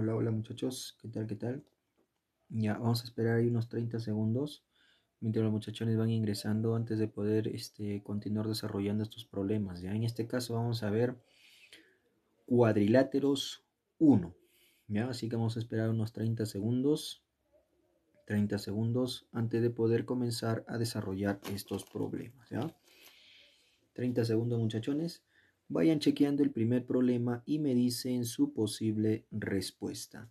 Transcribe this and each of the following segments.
Hola, hola muchachos, ¿qué tal, qué tal? Ya, vamos a esperar ahí unos 30 segundos mientras los muchachones van ingresando antes de poder este, continuar desarrollando estos problemas. Ya, en este caso vamos a ver cuadriláteros 1. Ya, así que vamos a esperar unos 30 segundos. 30 segundos antes de poder comenzar a desarrollar estos problemas, ¿ya? 30 segundos, muchachones vayan chequeando el primer problema y me dicen su posible respuesta.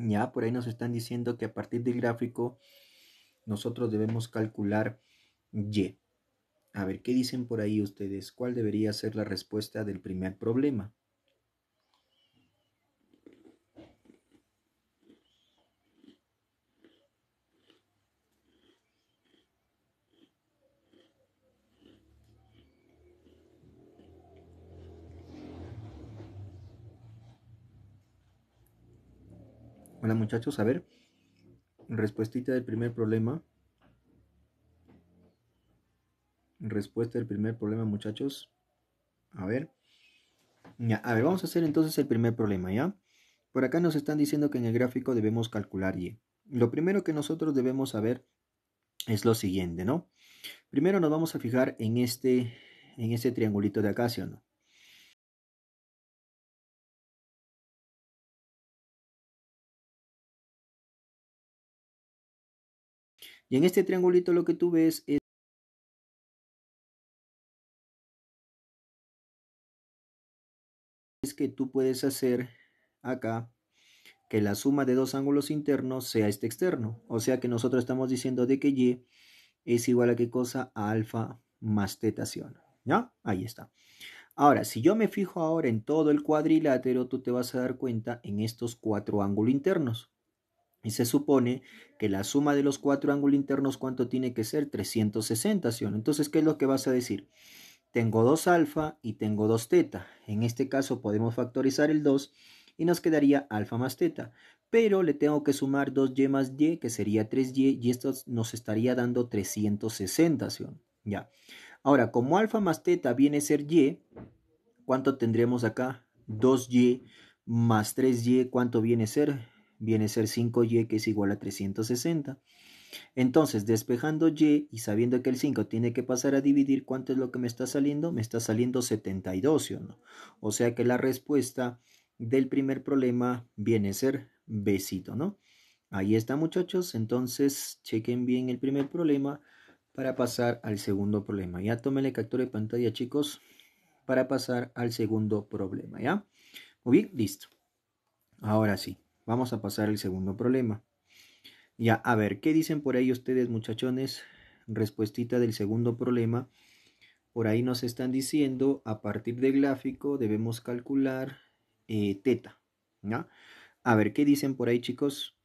Ya por ahí nos están diciendo que a partir del gráfico nosotros debemos calcular y. A ver, ¿qué dicen por ahí ustedes? ¿Cuál debería ser la respuesta del primer problema? Hola muchachos, a ver, respuestita del primer problema respuesta del primer problema, muchachos. A ver. Ya, a ver, vamos a hacer entonces el primer problema, ¿ya? Por acá nos están diciendo que en el gráfico debemos calcular y. Lo primero que nosotros debemos saber es lo siguiente, ¿no? Primero nos vamos a fijar en este, en este triangulito de acá, ¿sí o no? Y en este triangulito lo que tú ves es que tú puedes hacer acá que la suma de dos ángulos internos sea este externo. O sea que nosotros estamos diciendo de que y es igual a qué cosa? A alfa más tetación. ¿Ya? Ahí está. Ahora, si yo me fijo ahora en todo el cuadrilátero, tú te vas a dar cuenta en estos cuatro ángulos internos. Y se supone que la suma de los cuatro ángulos internos, ¿cuánto tiene que ser? 360, ¿sí? Entonces, ¿qué es lo que vas a decir? Tengo 2 alfa y tengo 2 teta. En este caso podemos factorizar el 2 y nos quedaría alfa más teta. Pero le tengo que sumar 2y más y, que sería 3y, y esto nos estaría dando 360, Ya. Ahora, como alfa más teta viene a ser y, ¿cuánto tendremos acá? 2y más 3y, ¿cuánto viene a ser? Viene a ser 5y, que es igual a 360. Entonces, despejando y y sabiendo que el 5 tiene que pasar a dividir, ¿cuánto es lo que me está saliendo? Me está saliendo 72, ¿sí o no? O sea que la respuesta del primer problema viene a ser besito, ¿no? Ahí está, muchachos. Entonces, chequen bien el primer problema para pasar al segundo problema. Ya tómenle captura de pantalla, chicos, para pasar al segundo problema, ¿ya? Muy bien, listo. Ahora sí, vamos a pasar al segundo problema. Ya, a ver, ¿qué dicen por ahí ustedes muchachones? Respuestita del segundo problema. Por ahí nos están diciendo, a partir del gráfico debemos calcular eh, teta. ¿ya? A ver, ¿qué dicen por ahí chicos?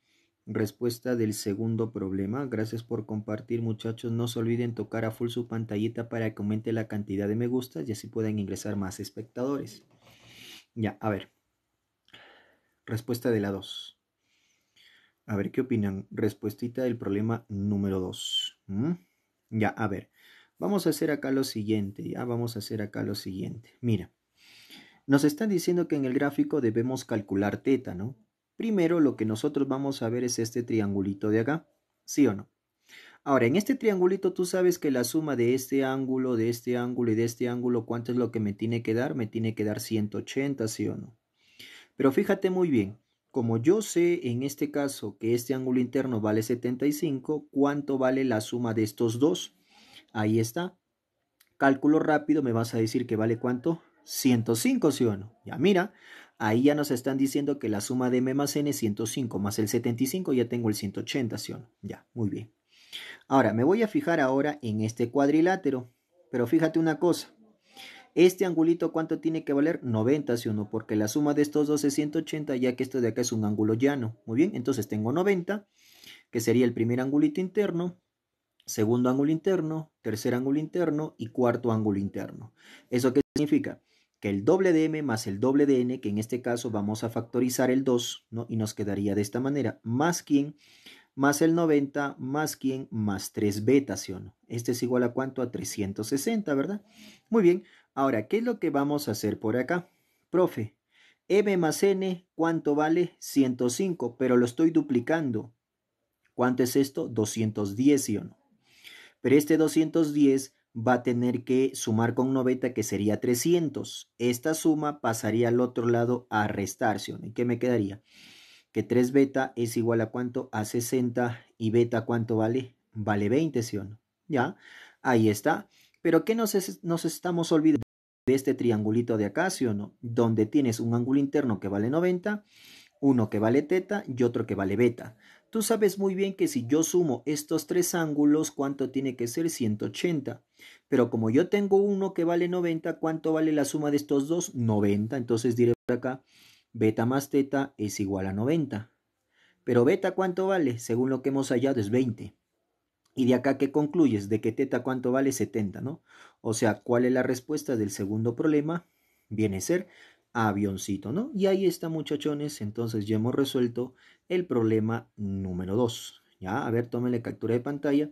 Respuesta del segundo problema. Gracias por compartir muchachos. No se olviden tocar a full su pantallita para que aumente la cantidad de me gustas y así puedan ingresar más espectadores. Ya, a ver. Respuesta de la 2. A ver qué opinan. Respuestita del problema número 2. Ya, a ver. Vamos a hacer acá lo siguiente. Ya vamos a hacer acá lo siguiente. Mira. Nos están diciendo que en el gráfico debemos calcular teta, ¿no? Primero lo que nosotros vamos a ver es este triangulito de acá. ¿Sí o no? Ahora, en este triangulito tú sabes que la suma de este ángulo, de este ángulo y de este ángulo, ¿cuánto es lo que me tiene que dar? Me tiene que dar 180, ¿sí o no? Pero fíjate muy bien, como yo sé en este caso que este ángulo interno vale 75, ¿cuánto vale la suma de estos dos? Ahí está. Cálculo rápido, me vas a decir que vale cuánto? 105, ¿sí o no? Ya mira, ahí ya nos están diciendo que la suma de m más n es 105, más el 75 ya tengo el 180, ¿sí o no? Ya, muy bien. Ahora, me voy a fijar ahora en este cuadrilátero, pero fíjate una cosa. Este angulito, ¿cuánto tiene que valer? 90, si uno, porque la suma de estos dos es 180, ya que esto de acá es un ángulo llano. Muy bien, entonces tengo 90, que sería el primer angulito interno, segundo ángulo interno, tercer ángulo interno y cuarto ángulo interno. ¿Eso qué significa? Que el doble de m más el doble de n, que en este caso vamos a factorizar el 2, ¿no? Y nos quedaría de esta manera, más quién más el 90, más quién, más 3 beta, ¿sí o no? Este es igual a cuánto? A 360, ¿verdad? Muy bien, Ahora, ¿qué es lo que vamos a hacer por acá? Profe, M más N, ¿cuánto vale? 105, pero lo estoy duplicando. ¿Cuánto es esto? 210, ¿sí o no? Pero este 210 va a tener que sumar con beta que sería 300. Esta suma pasaría al otro lado a restar, ¿sí o no? ¿Y qué me quedaría? Que 3 beta es igual a cuánto? A 60. ¿Y beta cuánto vale? Vale 20, ¿sí o no? ¿Ya? Ahí está. Pero ¿qué nos estamos olvidando? de este triangulito de acá, ¿sí o no? Donde tienes un ángulo interno que vale 90, uno que vale teta y otro que vale beta. Tú sabes muy bien que si yo sumo estos tres ángulos, ¿cuánto tiene que ser? 180. Pero como yo tengo uno que vale 90, ¿cuánto vale la suma de estos dos? 90. Entonces diré por acá, beta más teta es igual a 90. Pero beta, ¿cuánto vale? Según lo que hemos hallado, es 20. Y de acá que concluyes de que teta cuánto vale 70, ¿no? O sea, ¿cuál es la respuesta del segundo problema? Viene a ser avioncito, ¿no? Y ahí está, muchachones. Entonces ya hemos resuelto el problema número 2. Ya, a ver, tómenle captura de pantalla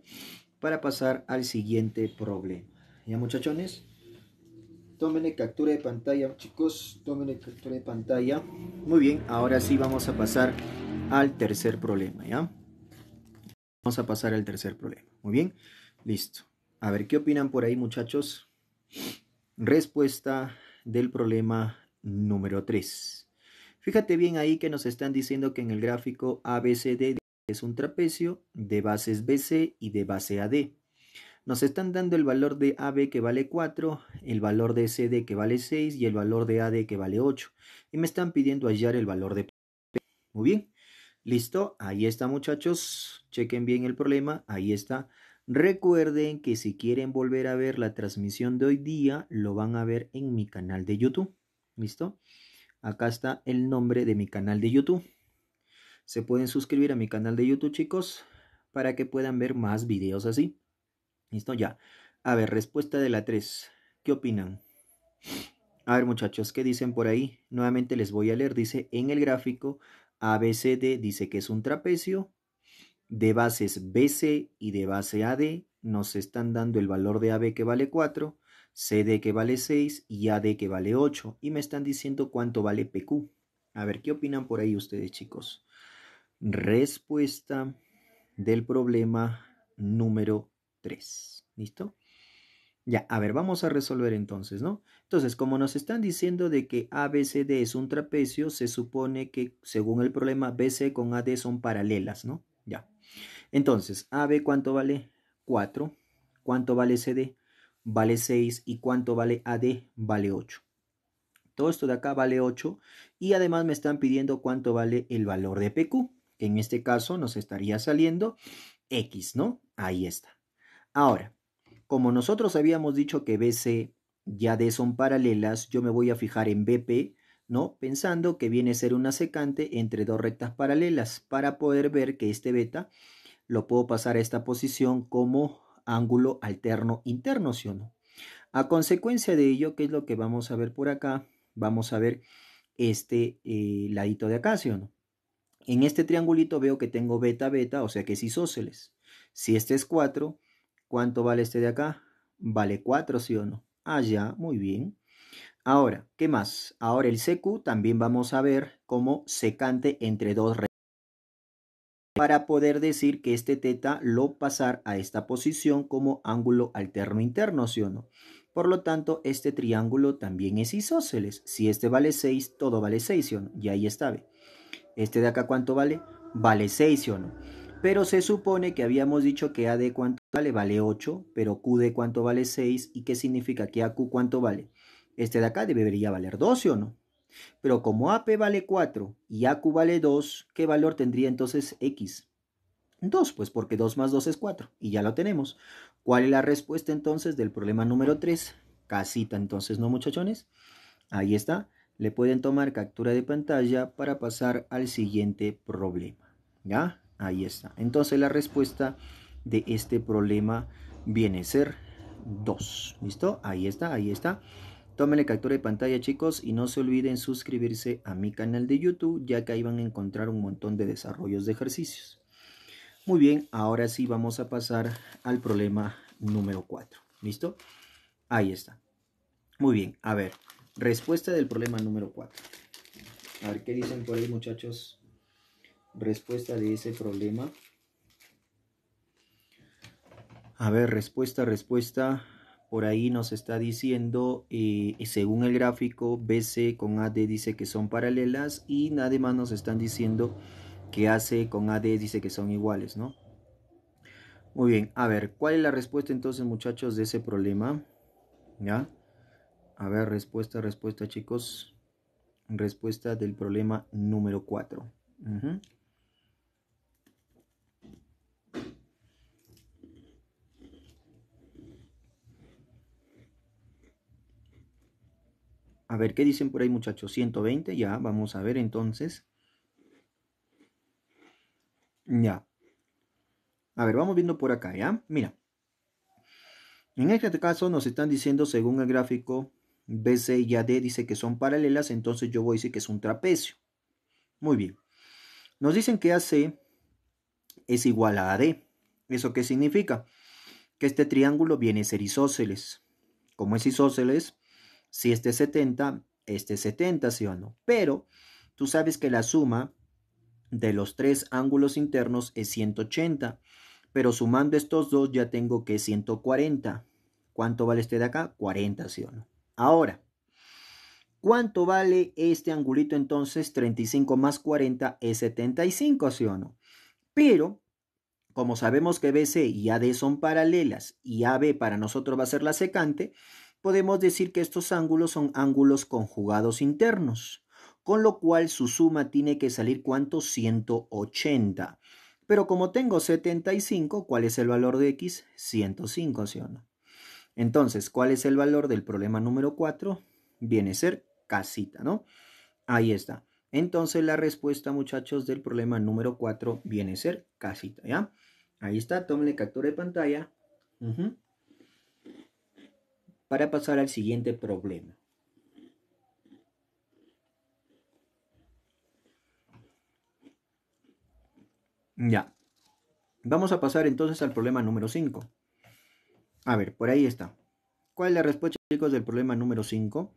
para pasar al siguiente problema. Ya, muchachones. Tómenle captura de pantalla, chicos. Tómenle captura de pantalla. Muy bien, ahora sí vamos a pasar al tercer problema, ¿ya? Vamos a pasar al tercer problema. Muy bien, listo. A ver, ¿qué opinan por ahí muchachos? Respuesta del problema número 3. Fíjate bien ahí que nos están diciendo que en el gráfico ABCD es un trapecio de bases BC y de base AD. Nos están dando el valor de AB que vale 4, el valor de CD que vale 6 y el valor de AD que vale 8. Y me están pidiendo hallar el valor de P. Muy bien. Listo, ahí está muchachos, chequen bien el problema, ahí está. Recuerden que si quieren volver a ver la transmisión de hoy día, lo van a ver en mi canal de YouTube. ¿Listo? Acá está el nombre de mi canal de YouTube. Se pueden suscribir a mi canal de YouTube, chicos, para que puedan ver más videos así. ¿Listo? Ya. A ver, respuesta de la 3. ¿Qué opinan? A ver, muchachos, ¿qué dicen por ahí? Nuevamente les voy a leer. Dice, en el gráfico ABCD dice que es un trapecio. De bases BC y de base AD nos están dando el valor de AB que vale 4, CD que vale 6 y AD que vale 8. Y me están diciendo cuánto vale PQ. A ver, ¿qué opinan por ahí ustedes chicos? Respuesta del problema número 3. ¿Listo? Ya, a ver, vamos a resolver entonces, ¿no? Entonces, como nos están diciendo de que ABCD es un trapecio, se supone que según el problema BC con AD son paralelas, ¿no? Ya. Entonces, AB cuánto vale? 4. ¿Cuánto vale CD? Vale 6. ¿Y cuánto vale AD? Vale 8. Todo esto de acá vale 8. Y además me están pidiendo cuánto vale el valor de PQ, que en este caso nos estaría saliendo X, ¿no? Ahí está. Ahora, como nosotros habíamos dicho que BC ya D son paralelas, yo me voy a fijar en BP, ¿no? Pensando que viene a ser una secante entre dos rectas paralelas para poder ver que este beta lo puedo pasar a esta posición como ángulo alterno interno, ¿sí o no? A consecuencia de ello, ¿qué es lo que vamos a ver por acá? Vamos a ver este eh, ladito de acá, ¿sí o no? En este triangulito veo que tengo beta, beta, o sea que es isósceles. Si este es 4, ¿Cuánto vale este de acá? Vale 4, ¿sí o no? Ah, ya, muy bien. Ahora, ¿qué más? Ahora el CQ también vamos a ver cómo secante entre dos rectas. para poder decir que este teta lo pasar a esta posición como ángulo alterno interno, ¿sí o no? Por lo tanto, este triángulo también es isósceles. Si este vale 6, todo vale 6, ¿sí o no? Y ahí está, Este de acá, ¿cuánto vale? Vale 6, ¿sí o no? Pero se supone que habíamos dicho que A de cuánto vale, vale 8, pero Q de cuánto vale 6, ¿y qué significa que AQ cuánto vale? Este de acá debería valer 12 o no. Pero como AP vale 4 y AQ vale 2, ¿qué valor tendría entonces X? 2, pues porque 2 más 2 es 4 y ya lo tenemos. ¿Cuál es la respuesta entonces del problema número 3? Casita entonces, ¿no muchachones? Ahí está. Le pueden tomar captura de pantalla para pasar al siguiente problema. ¿Ya? Ahí está. Entonces la respuesta de este problema viene a ser 2. ¿Listo? Ahí está, ahí está. Tómenle captura de pantalla chicos y no se olviden suscribirse a mi canal de YouTube ya que ahí van a encontrar un montón de desarrollos de ejercicios. Muy bien, ahora sí vamos a pasar al problema número 4. ¿Listo? Ahí está. Muy bien, a ver, respuesta del problema número 4. A ver, ¿qué dicen por ahí muchachos? respuesta de ese problema. A ver, respuesta, respuesta. Por ahí nos está diciendo, eh, según el gráfico, BC con AD dice que son paralelas y nada más nos están diciendo que AC con AD dice que son iguales, ¿no? Muy bien, a ver, ¿cuál es la respuesta entonces muchachos de ese problema? ¿Ya? A ver, respuesta, respuesta chicos. Respuesta del problema número 4. A ver, ¿qué dicen por ahí muchachos? 120, ya, vamos a ver entonces. Ya. A ver, vamos viendo por acá, ¿ya? Mira. En este caso nos están diciendo, según el gráfico BC y AD, dice que son paralelas, entonces yo voy a decir que es un trapecio. Muy bien. Nos dicen que AC es igual a AD. ¿Eso qué significa? Que este triángulo viene a ser isósceles. Como es isósceles, si este es 70, este es 70, ¿sí o no? Pero tú sabes que la suma de los tres ángulos internos es 180, pero sumando estos dos ya tengo que 140. ¿Cuánto vale este de acá? 40, ¿sí o no? Ahora, ¿cuánto vale este angulito entonces? 35 más 40 es 75, ¿sí o no? Pero, como sabemos que BC y AD son paralelas y AB para nosotros va a ser la secante, podemos decir que estos ángulos son ángulos conjugados internos, con lo cual su suma tiene que salir cuánto? 180. Pero como tengo 75, ¿cuál es el valor de x? 105, ¿sí o no? Entonces, ¿cuál es el valor del problema número 4? Viene a ser casita, ¿no? Ahí está. Entonces, la respuesta, muchachos, del problema número 4 viene a ser casita, ¿ya? Ahí está, tómenle captura de pantalla para pasar al siguiente problema. Ya. Vamos a pasar entonces al problema número 5. A ver, por ahí está. ¿Cuál es la respuesta, chicos, del problema número 5?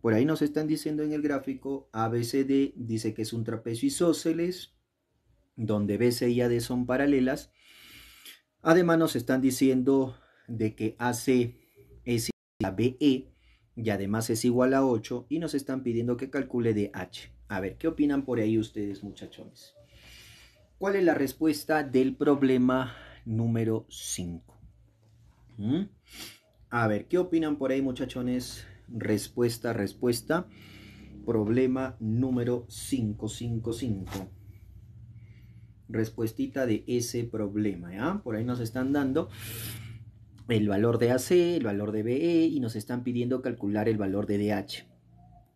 Por ahí nos están diciendo en el gráfico ABCD, dice que es un trapecio isósceles, donde BC y AD son paralelas. Además nos están diciendo de que AC es la a BE y además es igual a 8 y nos están pidiendo que calcule de H. A ver, ¿qué opinan por ahí ustedes muchachones? ¿Cuál es la respuesta del problema número 5? ¿Mm? A ver, ¿qué opinan por ahí muchachones? Respuesta, respuesta. Problema número 555. Respuestita de ese problema, ¿ya? Por ahí nos están dando el valor de AC, el valor de BE y nos están pidiendo calcular el valor de DH.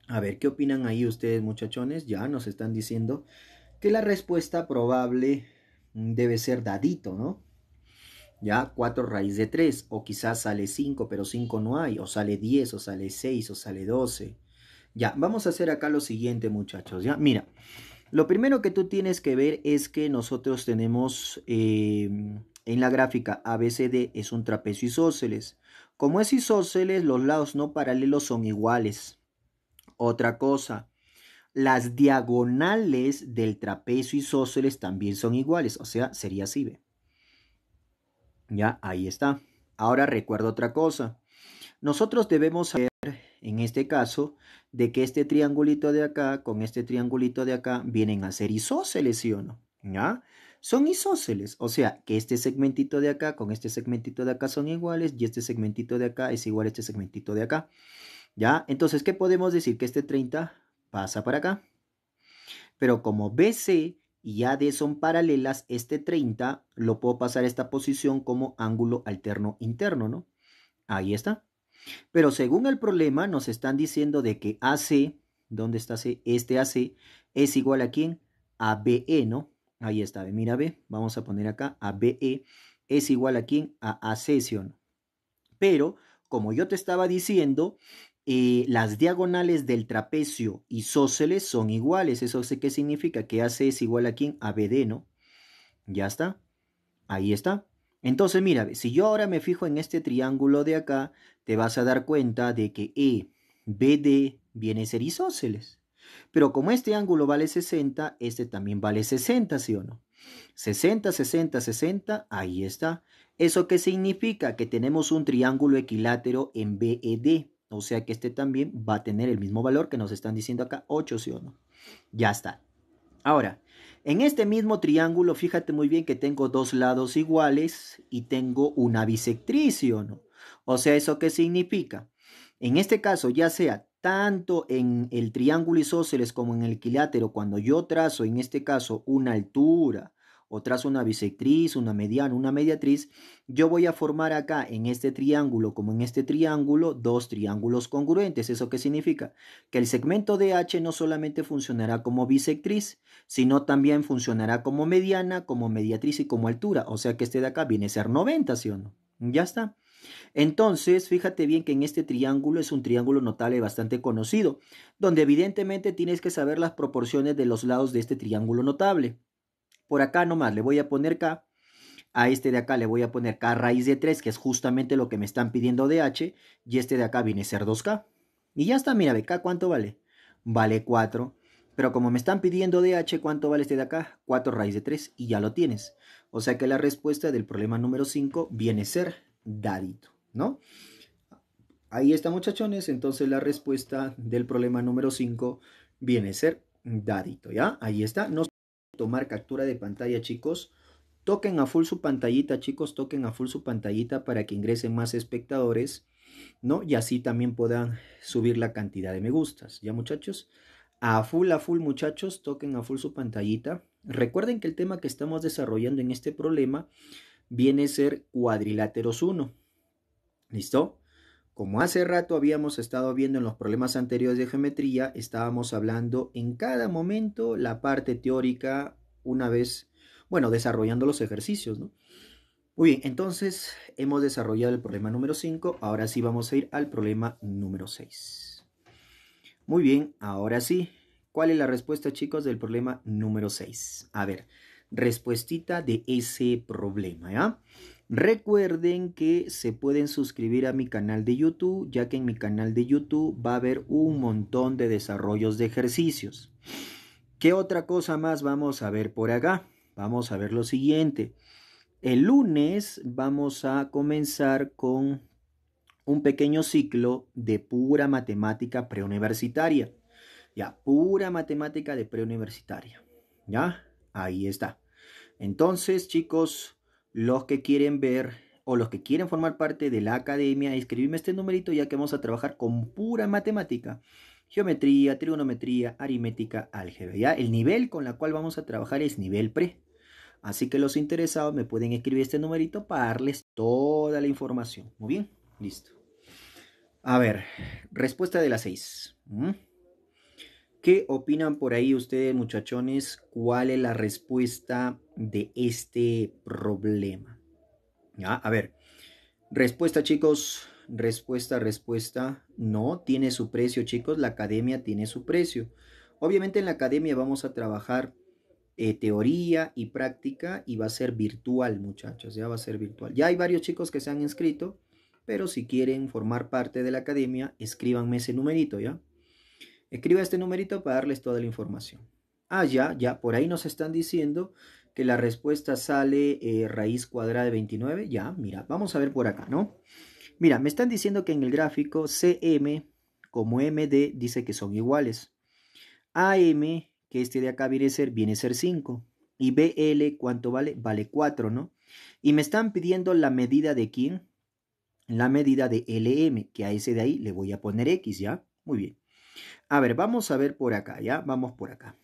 A ver, ¿qué opinan ahí ustedes muchachones? Ya nos están diciendo que la respuesta probable debe ser dadito, ¿no? Ya 4 raíz de 3, o quizás sale 5, pero 5 no hay, o sale 10, o sale 6, o sale 12. Ya, vamos a hacer acá lo siguiente muchachos, ya, mira, lo primero que tú tienes que ver es que nosotros tenemos eh, en la gráfica ABCD es un trapecio isósceles. Como es isósceles, los lados no paralelos son iguales. Otra cosa, las diagonales del trapecio isósceles también son iguales, o sea, sería así, ¿ve? Ya, ahí está. Ahora recuerdo otra cosa. Nosotros debemos saber, en este caso, de que este triangulito de acá con este triangulito de acá vienen a ser isósceles, ¿sí o no? ¿Ya? son isósceles, o sea, que este segmentito de acá con este segmentito de acá son iguales y este segmentito de acá es igual a este segmentito de acá. ¿Ya? Entonces, ¿qué podemos decir? Que este 30 pasa para acá. Pero como BC y AD son paralelas, este 30 lo puedo pasar a esta posición como ángulo alterno interno, ¿no? Ahí está. Pero según el problema, nos están diciendo de que AC, ¿dónde está C? Este AC es igual a quién? A BE, ¿no? Ahí está, mira B, vamos a poner acá a BE es igual a quién? A ACESION, Pero, como yo te estaba diciendo, eh, las diagonales del trapecio isósceles son iguales. ¿Eso sé qué significa? Que AC es igual a quién? A BD, ¿no? Ya está. Ahí está. Entonces, mira, si yo ahora me fijo en este triángulo de acá, te vas a dar cuenta de que E, BD viene a ser isósceles. Pero como este ángulo vale 60, este también vale 60, ¿sí o no? 60, 60, 60, ahí está. ¿Eso qué significa? Que tenemos un triángulo equilátero en BED. O sea que este también va a tener el mismo valor que nos están diciendo acá, 8, ¿sí o no? Ya está. Ahora, en este mismo triángulo, fíjate muy bien que tengo dos lados iguales y tengo una bisectriz, ¿sí o no? O sea, ¿eso qué significa? En este caso, ya sea tanto en el triángulo isósceles como en el quilátero, cuando yo trazo en este caso una altura o trazo una bisectriz, una mediana, una mediatriz, yo voy a formar acá en este triángulo como en este triángulo dos triángulos congruentes. ¿Eso qué significa? Que el segmento de H no solamente funcionará como bisectriz, sino también funcionará como mediana, como mediatriz y como altura. O sea que este de acá viene a ser 90, ¿sí o no? Ya está. Entonces, fíjate bien que en este triángulo es un triángulo notable bastante conocido, donde evidentemente tienes que saber las proporciones de los lados de este triángulo notable. Por acá nomás le voy a poner K, a este de acá le voy a poner K raíz de 3, que es justamente lo que me están pidiendo de H, y este de acá viene a ser 2K. Y ya está, mira, K cuánto vale? Vale 4. Pero como me están pidiendo de h, ¿cuánto vale este de acá? 4 raíz de 3 y ya lo tienes. O sea que la respuesta del problema número 5 viene a ser dadito, ¿no? Ahí está muchachones, entonces la respuesta del problema número 5 viene a ser dadito, ¿ya? Ahí está, no tomar captura de pantalla chicos, toquen a full su pantallita chicos, toquen a full su pantallita para que ingresen más espectadores, ¿no? Y así también puedan subir la cantidad de me gustas, ¿ya muchachos? A full, a full muchachos, toquen a full su pantallita. Recuerden que el tema que estamos desarrollando en este problema viene a ser cuadriláteros 1. ¿Listo? Como hace rato habíamos estado viendo en los problemas anteriores de geometría, estábamos hablando en cada momento la parte teórica una vez, bueno, desarrollando los ejercicios, ¿no? Muy bien, entonces hemos desarrollado el problema número 5, ahora sí vamos a ir al problema número 6. Muy bien, ahora sí, ¿cuál es la respuesta chicos del problema número 6? A ver, respuestita de ese problema, ¿ya? Recuerden que se pueden suscribir a mi canal de YouTube, ya que en mi canal de YouTube va a haber un montón de desarrollos de ejercicios. ¿Qué otra cosa más vamos a ver por acá? Vamos a ver lo siguiente. El lunes vamos a comenzar con un pequeño ciclo de pura matemática preuniversitaria. Ya, pura matemática de preuniversitaria. ¿Ya? Ahí está. Entonces, chicos, los que quieren ver o los que quieren formar parte de la academia, escribirme este numerito ya que vamos a trabajar con pura matemática. Geometría, trigonometría, aritmética, álgebra. Ya el nivel con la cual vamos a trabajar es nivel pre. Así que los interesados me pueden escribir este numerito para darles toda la información. Muy bien, listo. A ver, respuesta de las 6. ¿Mm? ¿Qué opinan por ahí ustedes, muchachones? ¿Cuál es la respuesta de este problema? Ya, a ver, respuesta, chicos. Respuesta, respuesta. No, tiene su precio, chicos. La academia tiene su precio. Obviamente en la academia vamos a trabajar eh, teoría y práctica y va a ser virtual, muchachos. Ya va a ser virtual. Ya hay varios chicos que se han inscrito, pero si quieren formar parte de la academia, escríbanme ese numerito, ¿ya? Escriba este numerito para darles toda la información. Ah, ya, ya, por ahí nos están diciendo que la respuesta sale eh, raíz cuadrada de 29. Ya, mira, vamos a ver por acá, ¿no? Mira, me están diciendo que en el gráfico CM como MD dice que son iguales. AM, que este de acá viene a ser, viene a ser 5. Y BL, ¿cuánto vale? Vale 4, ¿no? Y me están pidiendo la medida de quién? La medida de LM, que a ese de ahí le voy a poner X, ¿ya? Muy bien. A ver, vamos a ver por acá, ¿ya? Vamos por acá.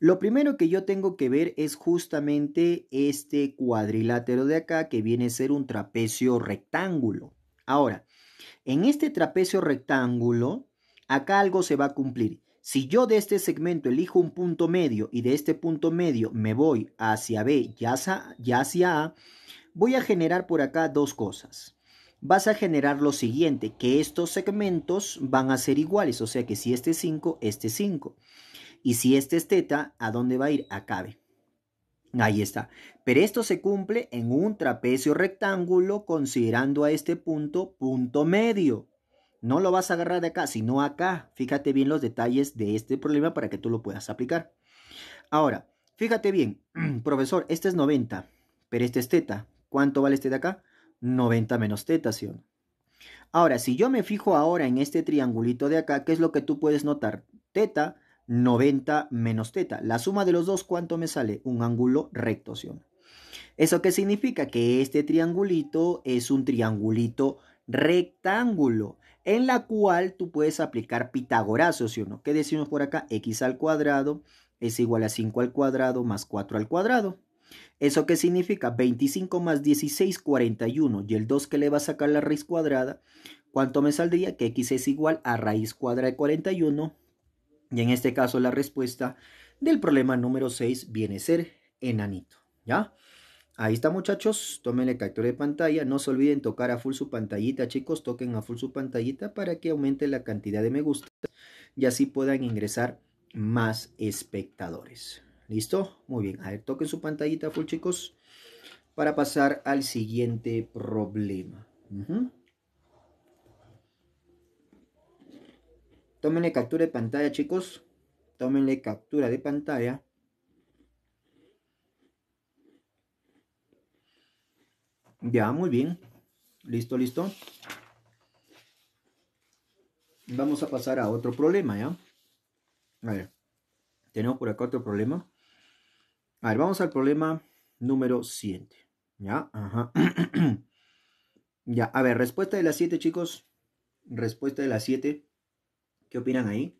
Lo primero que yo tengo que ver es justamente este cuadrilátero de acá que viene a ser un trapecio rectángulo. Ahora, en este trapecio rectángulo, acá algo se va a cumplir. Si yo de este segmento elijo un punto medio y de este punto medio me voy hacia B y hacia, A, voy a generar por acá dos cosas vas a generar lo siguiente, que estos segmentos van a ser iguales, o sea que si este es 5, este es 5. Y si este es teta, ¿a dónde va a ir? Acabe. Ahí está. Pero esto se cumple en un trapecio rectángulo considerando a este punto punto medio. No lo vas a agarrar de acá, sino acá. Fíjate bien los detalles de este problema para que tú lo puedas aplicar. Ahora, fíjate bien, profesor, este es 90, pero este es teta. ¿Cuánto vale este de acá? 90 menos teta, ¿sí o no? Ahora, si yo me fijo ahora en este triangulito de acá, ¿qué es lo que tú puedes notar? Teta, 90 menos teta. La suma de los dos, ¿cuánto me sale? Un ángulo recto, ¿sí o no? ¿Eso qué significa? Que este triangulito es un triangulito rectángulo, en la cual tú puedes aplicar pitágoras ¿sí o no? ¿Qué decimos por acá? X al cuadrado es igual a 5 al cuadrado más 4 al cuadrado. ¿Eso qué significa? 25 más 16, 41. Y el 2 que le va a sacar la raíz cuadrada, ¿cuánto me saldría? Que x es igual a raíz cuadrada de 41. Y en este caso la respuesta del problema número 6 viene a ser enanito. ¿Ya? Ahí está muchachos, tómenle captura de pantalla, no se olviden tocar a full su pantallita chicos, toquen a full su pantallita para que aumente la cantidad de me gusta y así puedan ingresar más espectadores. ¿Listo? Muy bien. A ver, toquen su pantallita full, chicos, para pasar al siguiente problema. Tomenle Tómenle captura de pantalla, chicos. Tómenle captura de pantalla. Ya, muy bien. Listo, listo. Vamos a pasar a otro problema, ¿ya? A ver. Tenemos por acá otro problema. A ver, vamos al problema número 7. ¿Ya? Ajá. ya, a ver, respuesta de las 7, chicos. Respuesta de las 7. ¿Qué opinan ahí?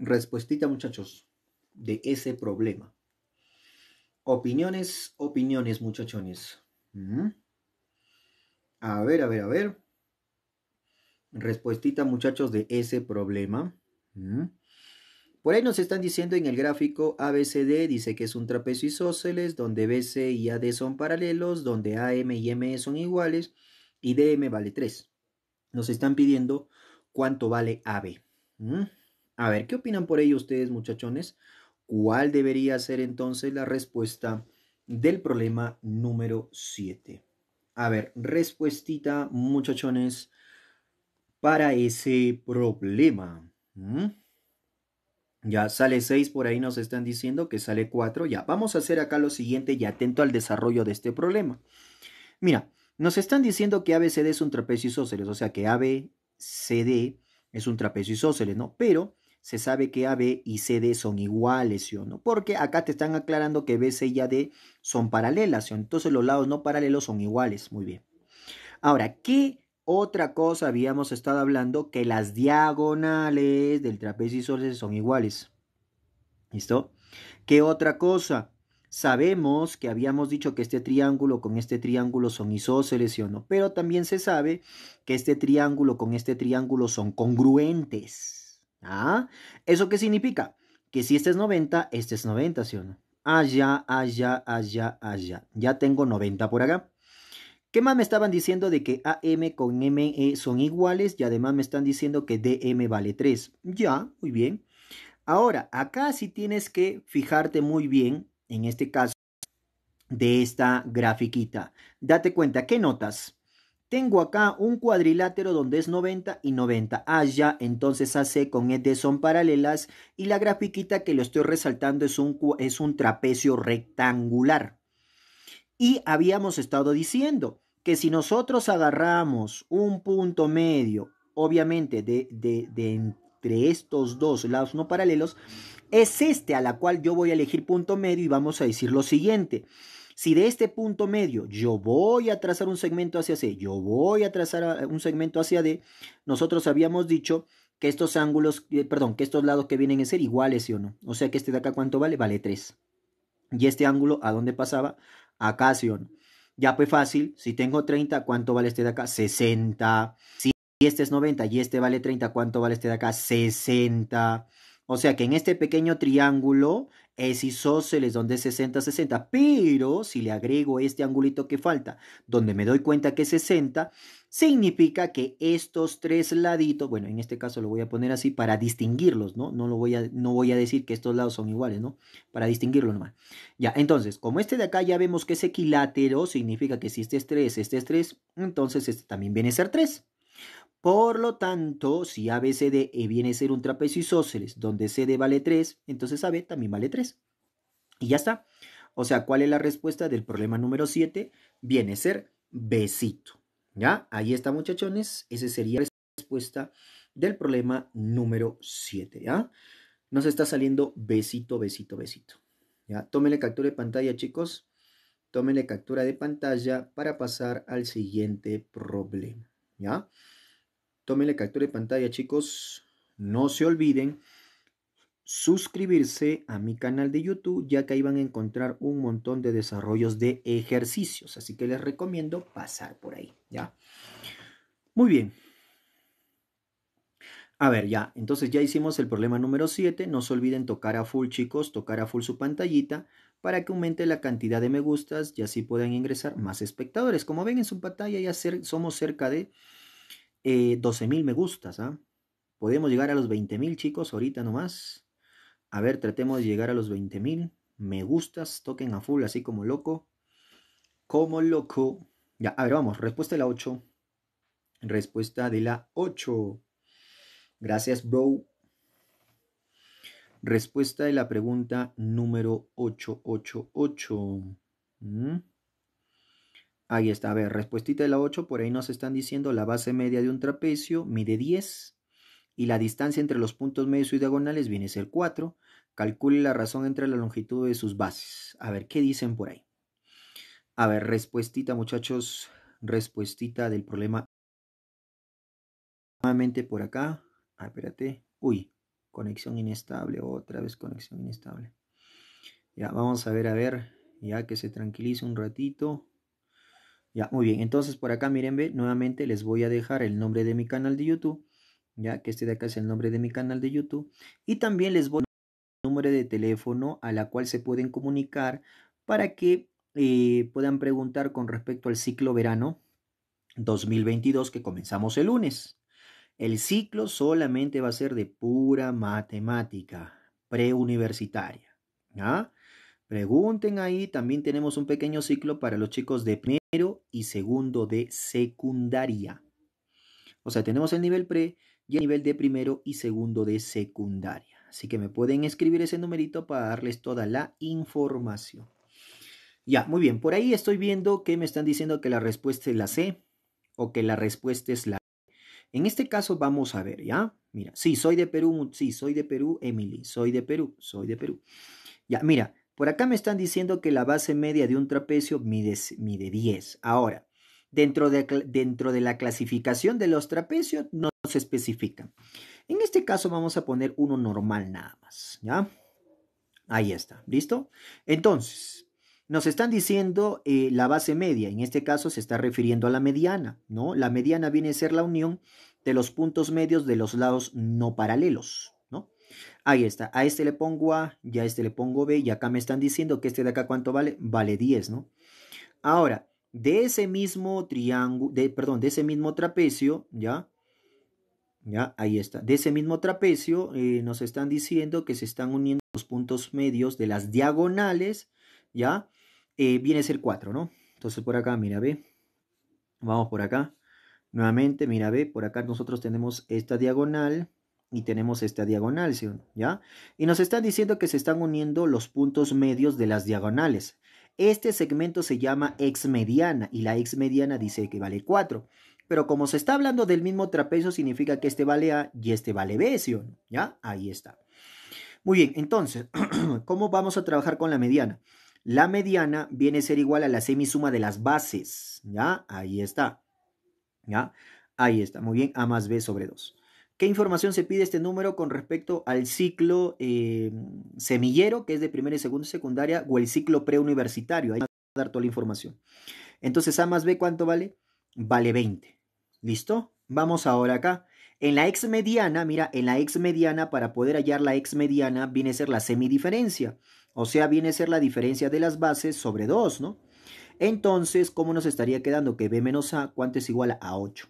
Respuestita, muchachos, de ese problema. Opiniones, opiniones, muchachones. A ver, a ver, a ver. Respuestita, muchachos, de ese problema. Por ahí nos están diciendo en el gráfico ABCD, dice que es un trapecio isósceles, donde BC y AD son paralelos, donde AM y ME son iguales, y DM vale 3. Nos están pidiendo cuánto vale AB. A ver, ¿qué opinan por ahí ustedes, muchachones? ¿Cuál debería ser entonces la respuesta del problema número 7? A ver, respuestita, muchachones, para ese problema. Ya sale 6, por ahí nos están diciendo que sale 4. Ya, vamos a hacer acá lo siguiente y atento al desarrollo de este problema. Mira, nos están diciendo que ABCD es un trapecio isósceles, o sea que ABCD es un trapecio isósceles, ¿no? Pero se sabe que AB y CD son iguales, ¿sí o no? Porque acá te están aclarando que BC y AD son paralelas, ¿sí o Entonces los lados no paralelos son iguales, muy bien. Ahora, ¿qué otra cosa habíamos estado hablando? Que las diagonales del trapecio isósceles son iguales. ¿Listo? ¿Qué otra cosa? Sabemos que habíamos dicho que este triángulo con este triángulo son isósceles, ¿sí o no? Pero también se sabe que este triángulo con este triángulo son congruentes. ¿Ah? ¿Eso qué significa? Que si este es 90, este es 90, ¿sí o no? Allá, allá, allá, allá. Ya tengo 90 por acá. ¿Qué más me estaban diciendo de que AM con ME son iguales? Y además me están diciendo que DM vale 3. Ya, muy bien. Ahora, acá sí tienes que fijarte muy bien, en este caso, de esta grafiquita. Date cuenta, ¿qué notas? Tengo acá un cuadrilátero donde es 90 y 90 ah, ya, entonces AC con ED son paralelas y la grafiquita que lo estoy resaltando es un, es un trapecio rectangular. Y habíamos estado diciendo que si nosotros agarramos un punto medio, obviamente de, de entre estos dos lados no paralelos, es este a la cual yo voy a elegir punto medio y vamos a decir lo siguiente. Si de este punto medio yo voy a trazar un segmento hacia C, yo voy a trazar ah, un segmento hacia D, nosotros habíamos dicho que estos ángulos, eh, perdón, que estos lados que vienen a ser iguales, ¿sí o no? O sea que este de acá, ¿cuánto vale? Vale 3. Y este ángulo, ¿a dónde pasaba? Acá, ¿sí Ya fue fácil, si tengo 30, ¿cuánto vale este de acá? 60. Si este es 90 y este vale 30, ¿cuánto vale este de acá? 60. O sea que en este pequeño triángulo es isósceles donde es 60-60, pero si le agrego este angulito que falta, donde me doy cuenta que es 60, significa que estos tres laditos, bueno, en este caso lo voy a poner así para distinguirlos, ¿no? No, lo voy, a, no voy a decir que estos lados son iguales, ¿no? Para distinguirlo nomás. Ya, entonces, como este de acá ya vemos que es equilátero, significa que si este es 3, este es 3, entonces este también viene a ser 3. Por lo tanto, si A, e viene a ser un trapecio isósceles donde CD vale 3, entonces AB también vale 3. Y ya está. O sea, ¿cuál es la respuesta del problema número 7? Viene a ser besito, ¿Ya? Ahí está, muchachones. Esa sería la respuesta del problema número 7. ¿Ya? Nos está saliendo besito, besito, besito. ¿Ya? la captura de pantalla, chicos. la captura de pantalla para pasar al siguiente problema. ¿Ya? Tómenle captura de pantalla, chicos. No se olviden suscribirse a mi canal de YouTube, ya que ahí van a encontrar un montón de desarrollos de ejercicios. Así que les recomiendo pasar por ahí, ¿ya? Muy bien. A ver, ya, entonces ya hicimos el problema número 7. No se olviden tocar a full, chicos, tocar a full su pantallita para que aumente la cantidad de me gustas y así puedan ingresar más espectadores. Como ven en su pantalla, ya somos cerca de 12.000 eh, me gustas, ¿ah? Podemos llegar a los 20.000, chicos, ahorita nomás. A ver, tratemos de llegar a los 20.000. Me gustas, toquen a full, así como loco. Como loco. Ya, a ver, vamos. Respuesta de la 8. Respuesta de la 8. Gracias, bro. Respuesta de la pregunta número 888. ¿Mm? Ahí está, a ver, respuestita de la 8, por ahí nos están diciendo la base media de un trapecio mide 10 y la distancia entre los puntos medios y diagonales viene a ser 4. Calcule la razón entre la longitud de sus bases. A ver, ¿qué dicen por ahí? A ver, respuestita muchachos, respuestita del problema. Nuevamente por acá. Ah, espérate. Uy, conexión inestable, otra vez conexión inestable. Ya, vamos a ver, a ver, ya que se tranquilice un ratito. Ya, muy bien. Entonces, por acá, miren, ve, nuevamente les voy a dejar el nombre de mi canal de YouTube. Ya que este de acá es el nombre de mi canal de YouTube. Y también les voy a dejar el número de teléfono a la cual se pueden comunicar para que eh, puedan preguntar con respecto al ciclo verano 2022 que comenzamos el lunes. El ciclo solamente va a ser de pura matemática preuniversitaria. ¿ah? Pregunten ahí, también tenemos un pequeño ciclo para los chicos de primero y segundo de secundaria. O sea, tenemos el nivel pre y el nivel de primero y segundo de secundaria. Así que me pueden escribir ese numerito para darles toda la información. Ya, muy bien, por ahí estoy viendo que me están diciendo que la respuesta es la C o que la respuesta es la E. En este caso vamos a ver, ¿ya? Mira, sí, soy de Perú, sí, soy de Perú, Emily, soy de Perú, soy de Perú. Ya, mira, por acá me están diciendo que la base media de un trapecio mide, 10. Ahora, dentro de, dentro de la clasificación de los trapecios no se especifica. En este caso vamos a poner uno normal nada más, ¿ya? Ahí está, ¿listo? Entonces, nos están diciendo eh, la base media, en este caso se está refiriendo a la mediana, ¿no? La mediana viene a ser la unión de los puntos medios de los lados no paralelos, Ahí está, a este le pongo A ya a este le pongo B y acá me están diciendo que este de acá cuánto vale, vale 10, ¿no? Ahora, de ese mismo triángulo, de, perdón, de ese mismo trapecio, ¿ya? Ya, ahí está. De ese mismo trapecio eh, nos están diciendo que se están uniendo los puntos medios de las diagonales, ¿ya? Eh, viene a ser 4, ¿no? Entonces por acá, mira, ve. Vamos por acá. Nuevamente, mira, ve, por acá nosotros tenemos esta diagonal, y tenemos esta diagonal, ¿ya? Y nos están diciendo que se están uniendo los puntos medios de las diagonales. Este segmento se llama ex mediana y la ex mediana dice que vale 4. Pero como se está hablando del mismo trapecio, significa que este vale A y este vale B, ¿ya? Ahí está. Muy bien, entonces, ¿cómo vamos a trabajar con la mediana? La mediana viene a ser igual a la semisuma de las bases, ¿ya? Ahí está, ¿ya? Ahí está, muy bien, A más B sobre 2. ¿Qué información se pide este número con respecto al ciclo eh, semillero, que es de primera y segunda secundaria, o el ciclo preuniversitario? Ahí va a dar toda la información. Entonces, A más B, ¿cuánto vale? Vale 20. ¿Listo? Vamos ahora acá. En la ex mediana, mira, en la ex mediana, para poder hallar la ex mediana, viene a ser la semidiferencia. O sea, viene a ser la diferencia de las bases sobre 2, ¿no? Entonces, ¿cómo nos estaría quedando? Que B menos A, ¿cuánto es igual a 8?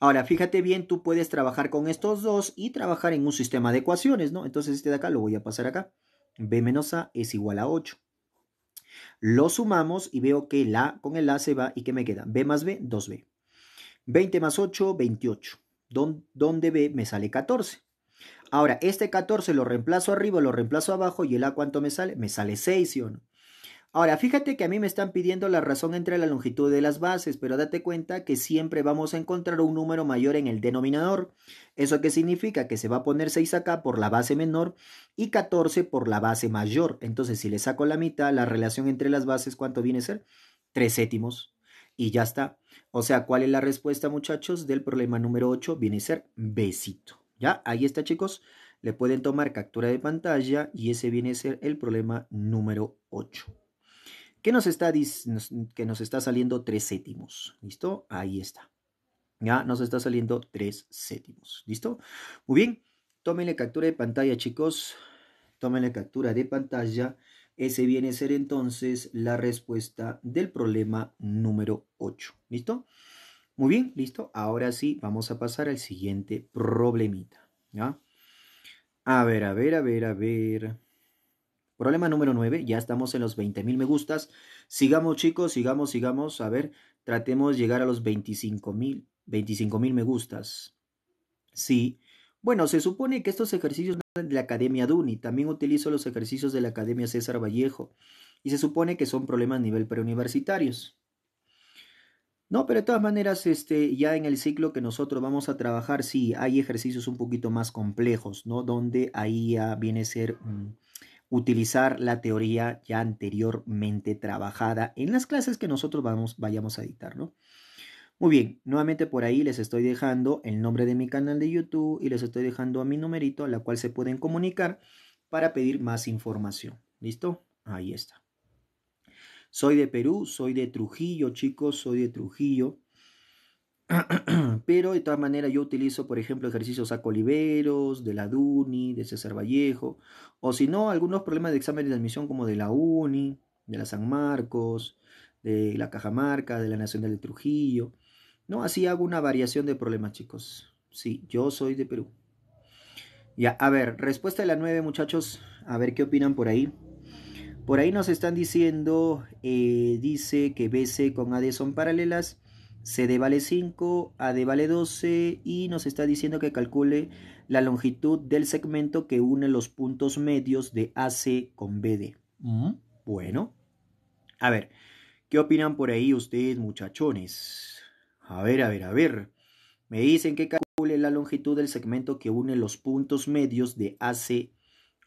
Ahora, fíjate bien, tú puedes trabajar con estos dos y trabajar en un sistema de ecuaciones, ¿no? Entonces este de acá lo voy a pasar acá. B menos A es igual a 8. Lo sumamos y veo que la con el A se va y que me queda B más B, 2B. 20 más 8, 28. ¿Dónde B me sale 14. Ahora, este 14 lo reemplazo arriba, lo reemplazo abajo y el A cuánto me sale? Me sale 6, ¿sí o no? Ahora, fíjate que a mí me están pidiendo la razón entre la longitud de las bases, pero date cuenta que siempre vamos a encontrar un número mayor en el denominador. ¿Eso qué significa? Que se va a poner 6 acá por la base menor y 14 por la base mayor. Entonces, si le saco la mitad, la relación entre las bases, ¿cuánto viene a ser? 3 séptimos. Y ya está. O sea, ¿cuál es la respuesta, muchachos, del problema número 8? Viene a ser besito. ¿Ya? Ahí está, chicos. Le pueden tomar captura de pantalla y ese viene a ser el problema número 8. ¿Qué nos está, que nos está saliendo tres séptimos? ¿Listo? Ahí está. Ya nos está saliendo tres séptimos. ¿Listo? Muy bien. la captura de pantalla, chicos. Tomen la captura de pantalla. Ese viene a ser entonces la respuesta del problema número 8. ¿Listo? Muy bien, listo. Ahora sí, vamos a pasar al siguiente problemita. ¿ya? A ver, a ver, a ver, a ver. Problema número 9, ya estamos en los 20.000 me gustas. Sigamos chicos, sigamos, sigamos. A ver, tratemos de llegar a los 25.000. mil me gustas. Sí. Bueno, se supone que estos ejercicios de la Academia Duni, también utilizo los ejercicios de la Academia César Vallejo, y se supone que son problemas a nivel preuniversitarios. No, pero de todas maneras, este, ya en el ciclo que nosotros vamos a trabajar, sí, hay ejercicios un poquito más complejos, ¿no? Donde ahí ya viene a ser utilizar la teoría ya anteriormente trabajada en las clases que nosotros vamos, vayamos a editar, ¿no? Muy bien, nuevamente por ahí les estoy dejando el nombre de mi canal de YouTube y les estoy dejando a mi numerito a la cual se pueden comunicar para pedir más información. ¿Listo? Ahí está. Soy de Perú, soy de Trujillo, chicos, soy de Trujillo. Pero de todas maneras yo utilizo, por ejemplo, ejercicios a Coliveros, de la DUNI, de César Vallejo, o si no, algunos problemas de examen de admisión como de la UNI, de la San Marcos, de la Cajamarca, de la Nacional de Trujillo. No, así hago una variación de problemas, chicos. Sí, yo soy de Perú. Ya, a ver, respuesta de la 9, muchachos. A ver qué opinan por ahí. Por ahí nos están diciendo, eh, dice que BC con AD son paralelas. CD vale 5, AD vale 12 y nos está diciendo que calcule la longitud del segmento que une los puntos medios de AC con BD. Bueno, a ver, ¿qué opinan por ahí ustedes muchachones? A ver, a ver, a ver. Me dicen que calcule la longitud del segmento que une los puntos medios de AC